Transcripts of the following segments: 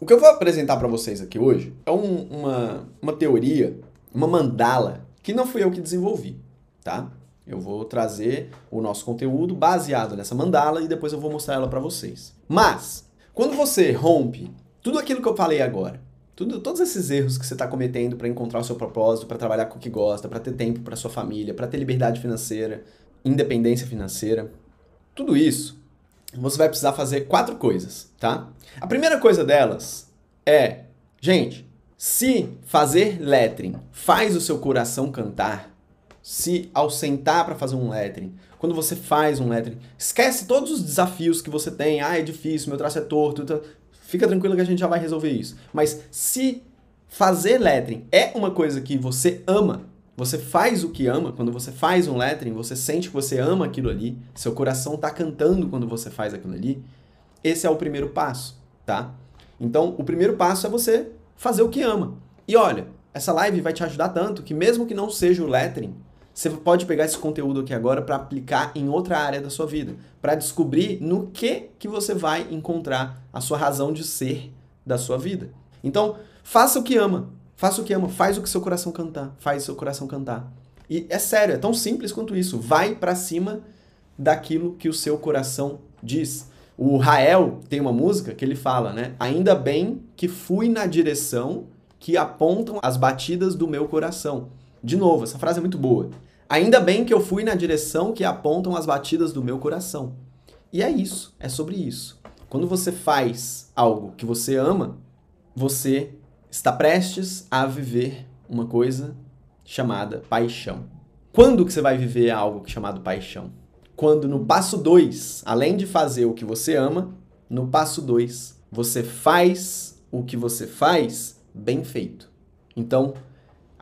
O que eu vou apresentar para vocês aqui hoje é um, uma, uma teoria, uma mandala, que não fui eu que desenvolvi, tá? Eu vou trazer o nosso conteúdo baseado nessa mandala e depois eu vou mostrar ela para vocês. Mas, quando você rompe tudo aquilo que eu falei agora, tudo, todos esses erros que você está cometendo para encontrar o seu propósito, para trabalhar com o que gosta, para ter tempo para sua família, para ter liberdade financeira, independência financeira, tudo isso você vai precisar fazer quatro coisas, tá? A primeira coisa delas é, gente, se fazer lettering faz o seu coração cantar, se ao sentar para fazer um lettering, quando você faz um lettering, esquece todos os desafios que você tem, ah, é difícil, meu traço é torto, tá... fica tranquilo que a gente já vai resolver isso. Mas se fazer lettering é uma coisa que você ama, você faz o que ama, quando você faz um lettering, você sente que você ama aquilo ali, seu coração está cantando quando você faz aquilo ali. Esse é o primeiro passo, tá? Então, o primeiro passo é você fazer o que ama. E olha, essa live vai te ajudar tanto que mesmo que não seja o lettering, você pode pegar esse conteúdo aqui agora para aplicar em outra área da sua vida, para descobrir no que que você vai encontrar a sua razão de ser da sua vida. Então, faça o que ama. Faça o que ama, faz o que seu coração cantar, faz seu coração cantar. E é sério, é tão simples quanto isso. Vai para cima daquilo que o seu coração diz. O Rael tem uma música que ele fala, né? Ainda bem que fui na direção que apontam as batidas do meu coração. De novo, essa frase é muito boa. Ainda bem que eu fui na direção que apontam as batidas do meu coração. E é isso, é sobre isso. Quando você faz algo que você ama, você está prestes a viver uma coisa chamada paixão. Quando que você vai viver algo chamado paixão? Quando no passo 2, além de fazer o que você ama, no passo 2, você faz o que você faz bem feito. Então,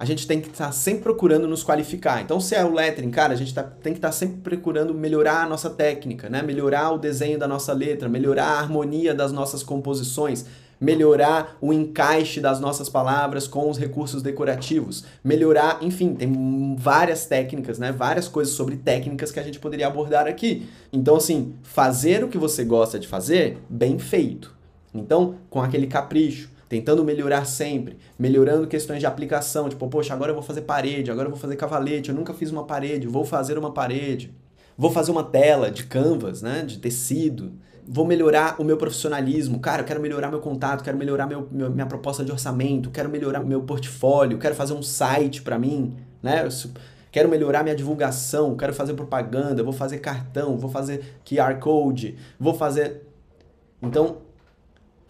a gente tem que estar tá sempre procurando nos qualificar. Então, se é o lettering, cara, a gente tá, tem que estar tá sempre procurando melhorar a nossa técnica, né? Melhorar o desenho da nossa letra, melhorar a harmonia das nossas composições, melhorar o encaixe das nossas palavras com os recursos decorativos, melhorar, enfim, tem várias técnicas, né? Várias coisas sobre técnicas que a gente poderia abordar aqui. Então, assim, fazer o que você gosta de fazer, bem feito. Então, com aquele capricho, tentando melhorar sempre, melhorando questões de aplicação, tipo, poxa, agora eu vou fazer parede, agora eu vou fazer cavalete, eu nunca fiz uma parede, vou fazer uma parede. Vou fazer uma tela de canvas, né, de tecido. Vou melhorar o meu profissionalismo. Cara, eu quero melhorar meu contato, quero melhorar meu, meu minha proposta de orçamento, quero melhorar meu portfólio, quero fazer um site para mim, né? Eu, quero melhorar minha divulgação, quero fazer propaganda, vou fazer cartão, vou fazer QR Code, vou fazer. Então,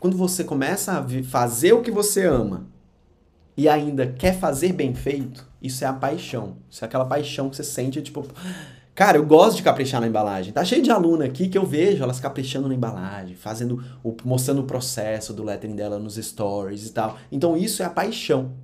quando você começa a fazer o que você ama e ainda quer fazer bem feito, isso é a paixão. Isso é aquela paixão que você sente, tipo, Cara, eu gosto de caprichar na embalagem. Tá cheio de aluna aqui que eu vejo elas caprichando na embalagem, fazendo, o, mostrando o processo do lettering dela nos stories e tal. Então isso é a paixão,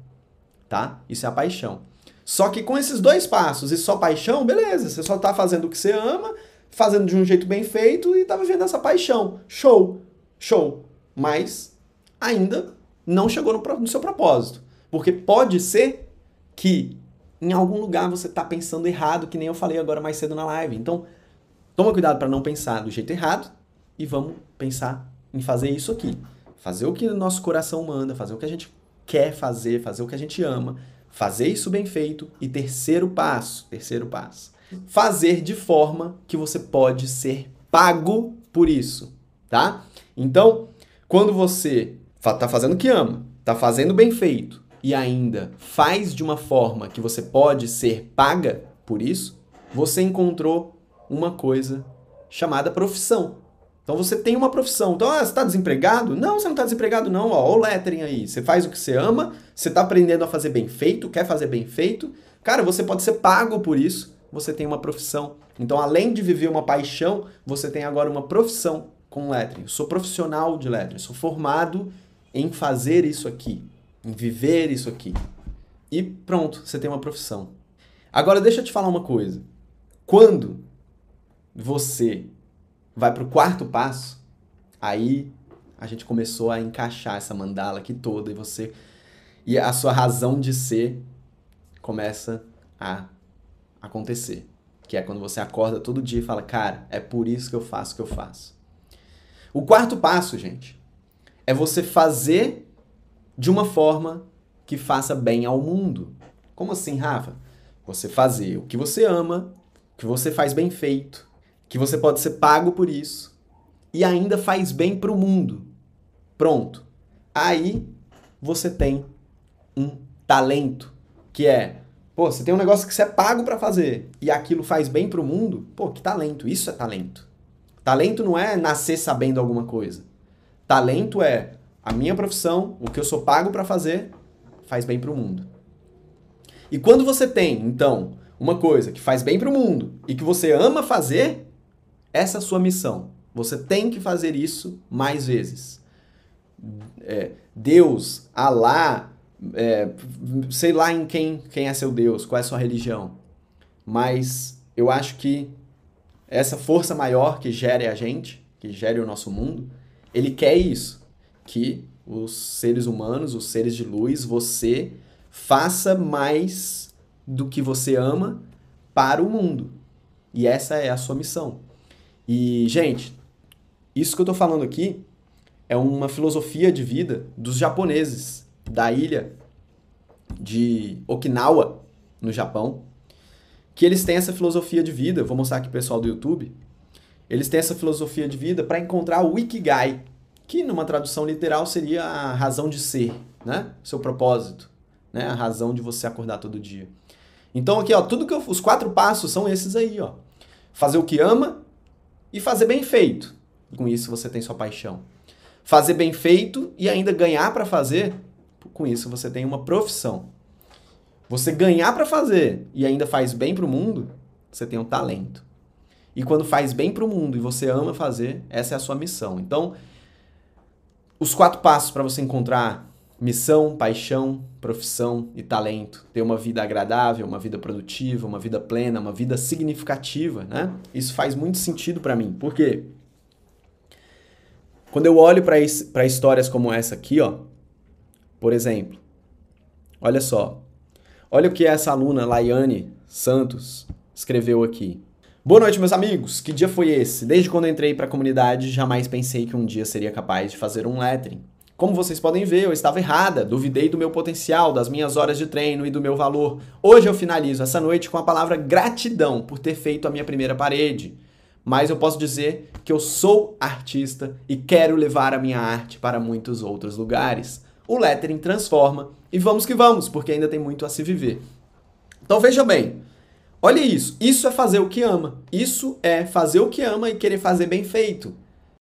tá? Isso é a paixão. Só que com esses dois passos e só paixão, beleza, você só tá fazendo o que você ama, fazendo de um jeito bem feito e tá vivendo essa paixão. Show, show mas ainda não chegou no, no seu propósito. Porque pode ser que em algum lugar você está pensando errado, que nem eu falei agora mais cedo na live. Então, toma cuidado para não pensar do jeito errado e vamos pensar em fazer isso aqui. Fazer o que o nosso coração manda, fazer o que a gente quer fazer, fazer o que a gente ama, fazer isso bem feito e terceiro passo, terceiro passo, fazer de forma que você pode ser pago por isso, tá? Então, quando você está fazendo o que ama, está fazendo bem feito e ainda faz de uma forma que você pode ser paga por isso, você encontrou uma coisa chamada profissão. Então você tem uma profissão. Então, ah, você está desempregado? Não, você não está desempregado, não. Ó, ó, o lettering aí. Você faz o que você ama, você está aprendendo a fazer bem feito, quer fazer bem feito. Cara, você pode ser pago por isso. Você tem uma profissão. Então, além de viver uma paixão, você tem agora uma profissão com lettering. Sou profissional de lettering, sou formado em fazer isso aqui, em viver isso aqui. E pronto, você tem uma profissão. Agora deixa eu te falar uma coisa. Quando você vai para o quarto passo, aí a gente começou a encaixar essa mandala aqui toda e você e a sua razão de ser começa a acontecer, que é quando você acorda todo dia e fala, cara, é por isso que eu faço o que eu faço. O quarto passo, gente, é você fazer de uma forma que faça bem ao mundo. Como assim, Rafa? Você fazer o que você ama, que você faz bem feito, que você pode ser pago por isso e ainda faz bem para o mundo. Pronto. Aí você tem um talento que é, pô, você tem um negócio que você é pago para fazer e aquilo faz bem para o mundo. Pô, que talento! Isso é talento. Talento não é nascer sabendo alguma coisa. Talento é a minha profissão, o que eu sou pago para fazer, faz bem para o mundo. E quando você tem, então, uma coisa que faz bem para o mundo e que você ama fazer, essa é a sua missão. Você tem que fazer isso mais vezes. É, Deus, Alá, é, sei lá em quem, quem é seu Deus, qual é a sua religião. Mas eu acho que essa força maior que gera a gente, que gere o nosso mundo, ele quer isso, que os seres humanos, os seres de luz, você faça mais do que você ama para o mundo. E essa é a sua missão. E, gente, isso que eu estou falando aqui é uma filosofia de vida dos japoneses da ilha de Okinawa, no Japão, que eles têm essa filosofia de vida. Eu vou mostrar aqui o pessoal do YouTube. Eles têm essa filosofia de vida para encontrar o Ikigai, que numa tradução literal seria a razão de ser, né? Seu propósito, né? A razão de você acordar todo dia. Então aqui, ó, tudo que eu, os quatro passos são esses aí, ó. Fazer o que ama e fazer bem feito. Com isso você tem sua paixão. Fazer bem feito e ainda ganhar para fazer, com isso você tem uma profissão. Você ganhar para fazer e ainda faz bem para o mundo, você tem um talento. E quando faz bem para o mundo e você ama fazer, essa é a sua missão. Então, os quatro passos para você encontrar missão, paixão, profissão e talento, ter uma vida agradável, uma vida produtiva, uma vida plena, uma vida significativa, né? Isso faz muito sentido para mim. Por quê? Quando eu olho para histórias como essa aqui, ó, por exemplo, olha só, Olha o que essa aluna, Laiane Santos, escreveu aqui. Boa noite, meus amigos. Que dia foi esse? Desde quando entrei para a comunidade, jamais pensei que um dia seria capaz de fazer um lettering. Como vocês podem ver, eu estava errada, duvidei do meu potencial, das minhas horas de treino e do meu valor. Hoje eu finalizo essa noite com a palavra gratidão por ter feito a minha primeira parede. Mas eu posso dizer que eu sou artista e quero levar a minha arte para muitos outros lugares o lettering transforma e vamos que vamos, porque ainda tem muito a se viver. Então veja bem, olha isso, isso é fazer o que ama. Isso é fazer o que ama e querer fazer bem feito.